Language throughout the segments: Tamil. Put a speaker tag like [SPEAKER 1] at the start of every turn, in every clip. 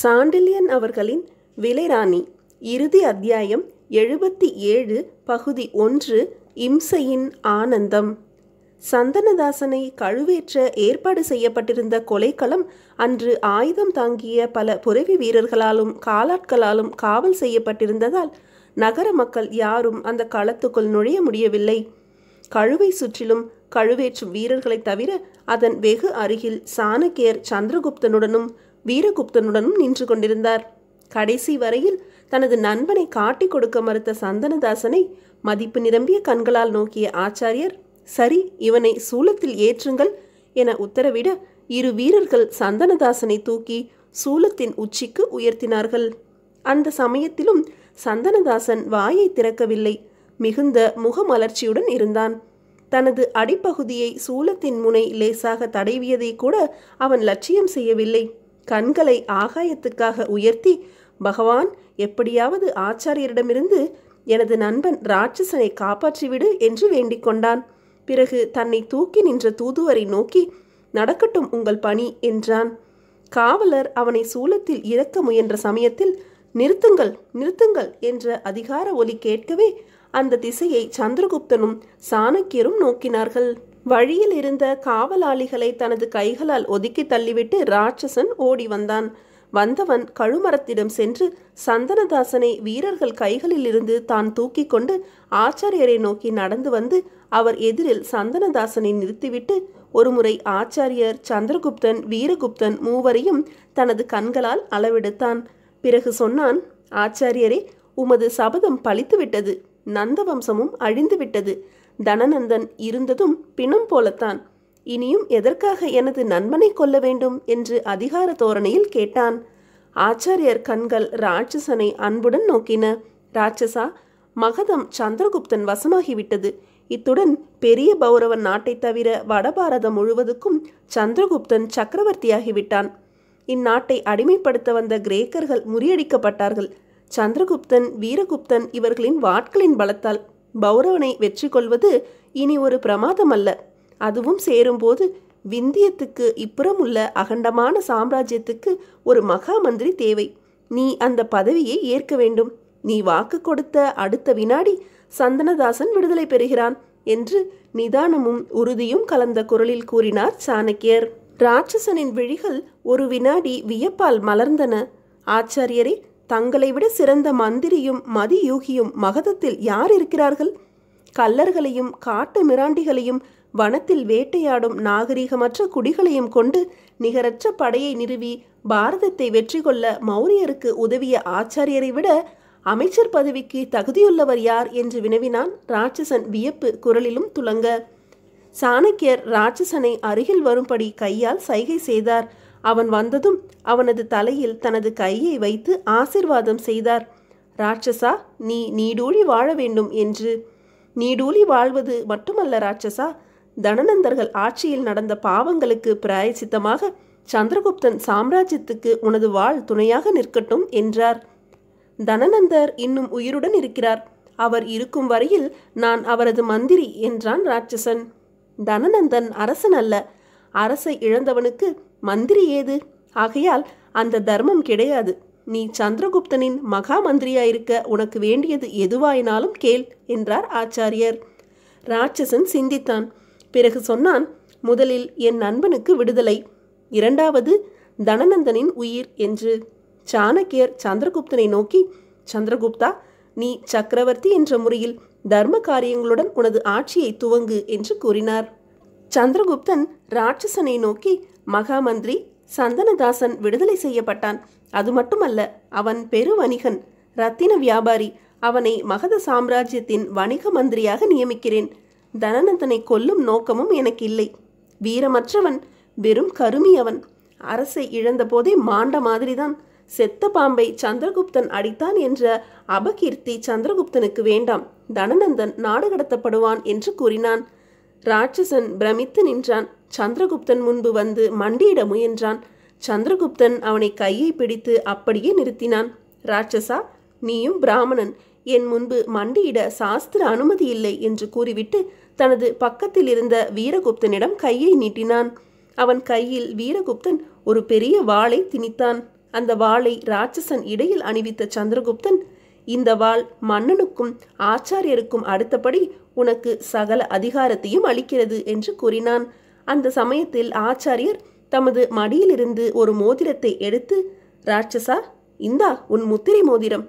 [SPEAKER 1] சாண்டில்யன் அவர்களின் விலைராணி இறுதி அத்தியாயம் எழுபத்தி ஏழு பகுதி ஒன்று இம்சையின் ஆனந்தம் சந்தனதாசனை கழுவேற்ற ஏற்பாடு செய்யப்பட்டிருந்த கொலைக்களம் அன்று ஆயுதம் தாங்கிய பல புரவி வீரர்களாலும் காலாட்களாலும் காவல் செய்யப்பட்டிருந்ததால் நகர மக்கள் யாரும் அந்த களத்துக்குள் நுழைய முடியவில்லை கழுவை சுற்றிலும் கழுவேற்றும் வீரர்களை தவிர அதன் வெகு அருகில் சாணக்கியர் சந்திரகுப்தனுடனும் வீரகுப்தனுடனும் நின்று கொண்டிருந்தார் கடைசி வரையில் தனது நண்பனை காட்டிக் கொடுக்க மறுத்த சந்தனதாசனை மதிப்பு நிரம்பிய கண்களால் நோக்கிய ஆச்சாரியர் சரி இவனை சூலத்தில் ஏற்றுங்கள் என உத்தரவிட இரு வீரர்கள் சந்தனதாசனை தூக்கி சூலத்தின் உச்சிக்கு உயர்த்தினார்கள் அந்த சமயத்திலும் சந்தனதாசன் வாயை திறக்கவில்லை மிகுந்த முகமலர்ச்சியுடன் இருந்தான் தனது அடிப்பகுதியை சூலத்தின் முனை லேசாக தடவியதை கூட அவன் லட்சியம் செய்யவில்லை கண்களை ஆகாயத்துக்காக உயர்த்தி பகவான் எப்படியாவது ஆச்சாரியரிடமிருந்து எனது நண்பன் ராட்சசனை காப்பாற்றிவிடு என்று வேண்டிக் கொண்டான் பிறகு தன்னை தூக்கி நின்ற தூதுவரை நோக்கி நடக்கட்டும் உங்கள் பணி என்றான் காவலர் அவனை சூலத்தில் இறக்க முயன்ற சமயத்தில் நிறுத்துங்கள் நிறுத்துங்கள் என்ற அதிகார ஒலி கேட்கவே அந்த திசையை சந்திரகுப்தனும் சாணக்கியரும் நோக்கினார்கள் வழியில் இருந்த காவலாளிகளை தனது கைகளால் ஒதுக்கி தள்ளிவிட்டு ராட்சசன் ஓடி வந்தான் வந்தவன் கழுமரத்திடம் சென்று சந்தனதாசனை வீரர்கள் கைகளில் இருந்து தான் தூக்கி கொண்டு ஆச்சாரியரை நோக்கி நடந்து வந்து அவர் எதிரில் சந்தனதாசனை நிறுத்திவிட்டு ஒருமுறை ஆச்சாரியர் சந்திரகுப்தன் வீரகுப்தன் மூவரையும் தனது கண்களால் அளவெடுத்தான் பிறகு சொன்னான் ஆச்சாரியரே உமது சபதம் பழித்துவிட்டது நந்த வம்சமும் அழிந்துவிட்டது தனநந்தன் இருந்ததும் பிணம் போலத்தான் இனியும் எதற்காக எனது நண்பனை கொல்ல வேண்டும் என்று அதிகார தோரணையில் கேட்டான் ஆச்சாரியர் கண்கள் ராட்சசனை அன்புடன் நோக்கின ராட்சசா மகதம் சந்திரகுப்தன் வசமாகிவிட்டது இத்துடன் பெரிய பௌரவன் நாட்டை தவிர வடபாரதம் முழுவதுக்கும் சந்திரகுப்தன் சக்கரவர்த்தியாகிவிட்டான் இந்நாட்டை அடிமைப்படுத்த வந்த கிரேக்கர்கள் முறியடிக்கப்பட்டார்கள் சந்திரகுப்தன் வீரகுப்தன் இவர்களின் வாட்களின் பலத்தால் பௌரவனை வெற்றி கொள்வது இனி ஒரு பிரமாதம் அல்ல அதுவும் சேரும்போது விந்தியத்துக்கு இப்புறம் உள்ள அகண்டமான சாம்ராஜ்யத்துக்கு ஒரு மகா மந்திரி தேவை நீ அந்த பதவியை ஏற்க வேண்டும் நீ வாக்கு கொடுத்த அடுத்த வினாடி சந்தனதாசன் விடுதலை பெறுகிறான் என்று நிதானமும் உறுதியும் கலந்த குரலில் கூறினார் சாணக்கியர் ராட்சசனின் விழிகள் ஒரு வினாடி வியப்பால் மலர்ந்தன ஆச்சாரியரே தங்களை விட சிறந்த மந்திரியும் மதியூகியும் மகதத்தில் யார் இருக்கிறார்கள் கல்லர்களையும் காட்டு மிராண்டிகளையும் வனத்தில் வேட்டையாடும் நாகரீகமற்ற குடிகளையும் கொண்டு நிகரற்ற படையை நிறுவி பாரதத்தை வெற்றி கொள்ள மௌரியருக்கு உதவிய ஆச்சாரியரை விட அமைச்சர் பதவிக்கு தகுதியுள்ளவர் யார் என்று வினவினான் ராட்சசன் வியப்பு குரலிலும் துலங்க சாணக்கியர் ராட்சசனை அருகில் வரும்படி கையால் சைகை செய்தார் அவன் வந்ததும் அவனது தலையில் தனது கையை வைத்து ஆசிர்வாதம் செய்தார் ராட்சசா நீ நீடூழி வாழ வேண்டும் என்று நீடூழி வாழ்வது மட்டுமல்ல ராட்சசா தனநந்தர்கள் ஆட்சியில் நடந்த பாவங்களுக்கு பிராயசித்தமாக சந்திரகுப்தன் சாம்ராஜ்யத்துக்கு உனது வாழ் துணையாக நிற்கட்டும் என்றார் தனநந்தர் இன்னும் உயிருடன் இருக்கிறார் அவர் இருக்கும் வரையில் நான் அவரது மந்திரி என்றான் ராட்சசன் தனநந்தன் அரசன் அல்ல அரசை இழந்தவனுக்கு மந்திரி ஏது ஆகையால் அந்த தர்மம் கிடையாது நீ சந்திரகுப்தனின் மகா மந்திரியாயிருக்க உனக்கு வேண்டியது எதுவாயினாலும் கேள் என்றார் ஆச்சாரியர் ராட்சசன் சிந்தித்தான் பிறகு சொன்னான் முதலில் என் நண்பனுக்கு விடுதலை இரண்டாவது தனநந்தனின் உயிர் என்று சாணக்கியர் சந்திரகுப்தனை நோக்கி சந்திரகுப்தா நீ சக்கரவர்த்தி என்ற முறையில் தர்ம காரியங்களுடன் உனது ஆட்சியை துவங்கு என்று கூறினார் சந்திரகுப்தன் ராட்சசனை நோக்கி மகாமந்திரி சந்தனதாசன் விடுதலை செய்யப்பட்டான் அது மட்டுமல்ல அவன் பெருவணிகன் ரத்தின வியாபாரி அவனை மகத சாம்ராஜ்யத்தின் வணிக மந்திரியாக நியமிக்கிறேன் தனநந்தனை கொல்லும் நோக்கமும் எனக்கு இல்லை வீரமற்றவன் வெறும் கருமியவன் அரசை இழந்த போதே மாண்ட மாதிரிதான் செத்த பாம்பை சந்திரகுப்தன் அடித்தான் என்ற அபகீர்த்தி சந்திரகுப்தனுக்கு வேண்டாம் தனநந்தன் நாடு கடத்தப்படுவான் என்று கூறினான் ராட்சசன் பிரமித்து நின்றான் சந்திரகுப்தன் முன்பு வந்து மண்டியிட முயன்றான் சந்திரகுப்தன் அவனை கையை பிடித்து அப்படியே நிறுத்தினான் ராட்சசா நீயும் பிராமணன் என் முன்பு மண்டியிட சாஸ்திர அனுமதி இல்லை என்று கூறிவிட்டு தனது பக்கத்தில் இருந்த வீரகுப்தனிடம் கையை நீட்டினான் அவன் கையில் வீரகுப்தன் ஒரு பெரிய வாளை திணித்தான் அந்த வாளை ராட்சசன் இடையில் அணிவித்த சந்திரகுப்தன் இந்த வாள் மன்னனுக்கும் ஆச்சாரியருக்கும் அடுத்தபடி உனக்கு சகல அதிகாரத்தையும் அளிக்கிறது என்று கூறினான் அந்த சமயத்தில் ஆச்சாரியர் தமது மடியிலிருந்து ஒரு மோதிரத்தை எடுத்து ராட்சசா இந்தா உன் முத்திரை மோதிரம்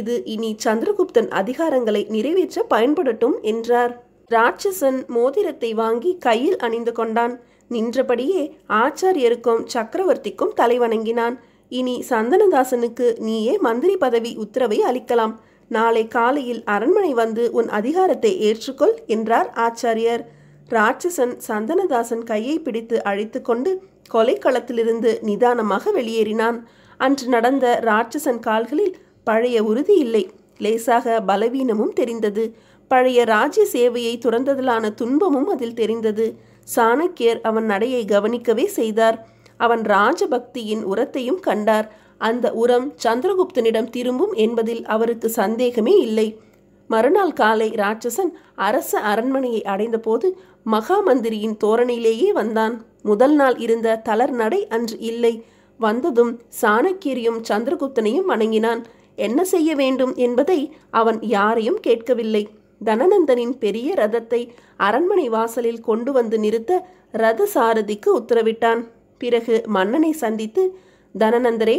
[SPEAKER 1] இது இனி சந்திரகுப்தன் அதிகாரங்களை நிறைவேற்ற பயன்படட்டும் என்றார் ராட்சசன் மோதிரத்தை வாங்கி கையில் அணிந்து கொண்டான் நின்றபடியே ஆச்சாரியருக்கும் சக்கரவர்த்திக்கும் தலைவணங்கினான் இனி சந்தனதாசனுக்கு நீயே மந்திரி பதவி உத்தரவை அளிக்கலாம் நாளை காலையில் அரண்மனை வந்து உன் அதிகாரத்தை ஏற்றுக்கொள் என்றார் ஆச்சாரியர் ராட்சசன் சந்தனதாசன் கையை பிடித்து அழைத்து கொண்டு கொலைக்களத்திலிருந்து நிதானமாக வெளியேறினான் அன்று நடந்த ராட்சசன் கால்களில் பழைய உறுதி இல்லை லேசாக பலவீனமும் தெரிந்தது பழைய ராஜ்ய சேவையை துறந்ததிலான துன்பமும் அதில் தெரிந்தது சாணக்கியர் அவன் நடையை கவனிக்கவே செய்தார் அவன் ராஜபக்தியின் உரத்தையும் கண்டார் அந்த உரம் சந்திரகுப்தனிடம் திரும்பும் என்பதில் அவருக்கு சந்தேகமே இல்லை மறுநாள் காலை ராட்சசன் அரச அரண்மனையை அடைந்தபோது மகாமந்திரியின் தோரணையிலேயே வந்தான் முதல் நாள் இருந்த தளர் நடை அன்று இல்லை வந்ததும் சாணக்கியரையும் சந்திரகுப்தனையும் வணங்கினான் என்ன செய்ய வேண்டும் என்பதை அவன் யாரையும் கேட்கவில்லை தனநந்தனின் பெரிய ரதத்தை அரண்மனை வாசலில் கொண்டு வந்து நிறுத்த ரத சாரதிக்கு உத்தரவிட்டான் பிறகு மன்னனை சந்தித்து தனநந்தரே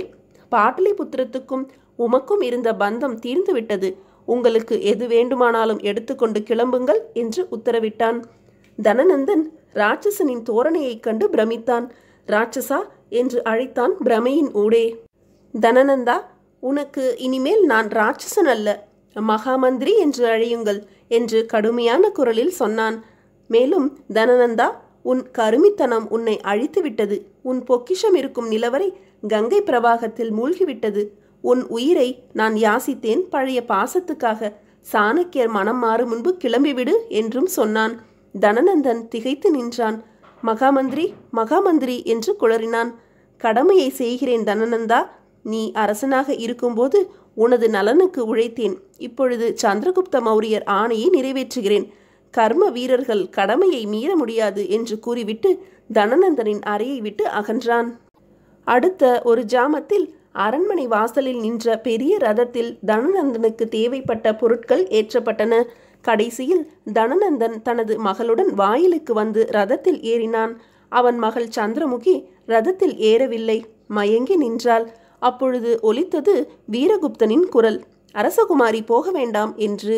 [SPEAKER 1] பாட்டலிபுத்திரத்துக்கும் உமக்கும் இருந்த பந்தம் தீர்ந்துவிட்டது உங்களுக்கு எது வேண்டுமானாலும் எடுத்துக்கொண்டு கிளம்புங்கள் என்று உத்தரவிட்டான் தனநந்தன் ராட்சசனின் தோரணையைக் கண்டு பிரமித்தான் ராட்சசா என்று அழைத்தான் பிரமையின் ஊடே தனநந்தா உனக்கு இனிமேல் நான் ராட்சசன் அல்ல மகாமந்திரி என்று அழையுங்கள் என்று கடுமையான குரலில் சொன்னான் மேலும் தனநந்தா உன் கருமித்தனம் உன்னை அழித்துவிட்டது உன் பொக்கிஷம் இருக்கும் நிலவரை கங்கை பிரவாகத்தில் மூழ்கிவிட்டது உன் உயிரை நான் யாசித்தேன் பழைய பாசத்துக்காக சாணக்கியர் மனம் மாறு முன்பு கிளம்பிவிடு என்றும் சொன்னான் தனநந்தன் திகைத்து நின்றான் மகாமந்திரி மகாமந்திரி என்று குளறினான் கடமையை செய்கிறேன் தனநந்தா நீ அரசனாக இருக்கும்போது உனது நலனுக்கு உழைத்தேன் இப்பொழுது சந்திரகுப்த மௌரியர் ஆணையை நிறைவேற்றுகிறேன் கர்ம வீரர்கள் கடமையை மீற முடியாது என்று கூறிவிட்டு தனநந்தனின் அறையை விட்டு அகன்றான் அடுத்த ஒரு ஜாமத்தில் அரண்மனை வாசலில் நின்ற பெரிய ரதத்தில் தனநந்தனுக்கு தேவைப்பட்ட பொருட்கள் ஏற்றப்பட்டன கடைசியில் தனநந்தன் தனது மகளுடன் வாயிலுக்கு வந்து ரதத்தில் ஏறினான் அவன் மகள் சந்திரமுகி ரதத்தில் ஏறவில்லை மயங்கி நின்றாள் அப்பொழுது ஒலித்தது வீரகுப்தனின் குரல் அரசகுமாரி போக வேண்டாம் என்று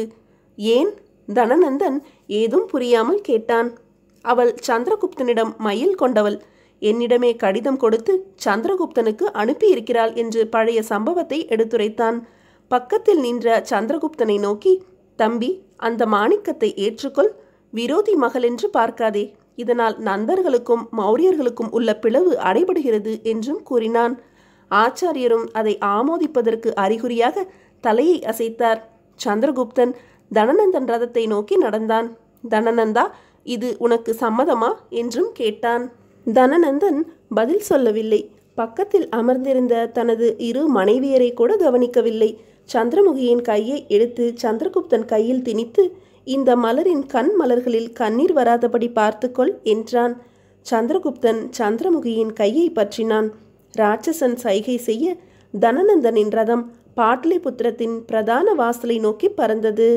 [SPEAKER 1] ஏன் தனநந்தன் ஏதும் புரியாமல் கேட்டான் அவள் சந்திரகுப்தனிடம் மயில் கொண்டவள் என்னிடமே கடிதம் கொடுத்து சந்திரகுப்தனுக்கு அனுப்பியிருக்கிறாள் என்று பழைய சம்பவத்தை எடுத்துரைத்தான் பக்கத்தில் நின்ற சந்திரகுப்தனை நோக்கி தம்பி அந்த மாணிக்கத்தை ஏற்றுக்கொள் விரோதி மகள் என்று பார்க்காதே இதனால் நந்தர்களுக்கும் மௌரியர்களுக்கும் உள்ள பிளவு அடைபடுகிறது என்றும் கூறினான் ஆச்சாரியரும் அதை ஆமோதிப்பதற்கு அறிகுறியாக தலையை அசைத்தார் சந்திரகுப்தன் தனநந்தன் ரதத்தை நோக்கி நடந்தான் தனநந்தா இது உனக்கு சம்மதமா என்றும் கேட்டான் தனநந்தன் பதில் சொல்லவில்லை பக்கத்தில் அமர்ந்திருந்த தனது இரு மனைவியரை கூட கவனிக்கவில்லை சந்திரமுகியின் கையை எடுத்து சந்திரகுப்தன் கையில் திணித்து இந்த மலரின் கண் மலர்களில் கண்ணீர் வராதபடி பார்த்துக்கொள் என்றான் சந்திரகுப்தன் சந்திரமுகியின் கையை பற்றினான் ராட்சசன் சைகை செய்ய தனநந்தனின் ரதம் பாட்லிபுத்திரத்தின் பிரதான வாசலை நோக்கி பறந்தது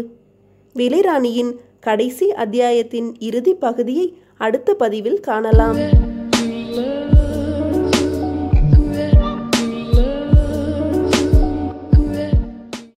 [SPEAKER 1] விலைராணியின் கடைசி அத்தியாயத்தின் இறுதி பகுதியை அடுத்த பதிவில் காணலாம்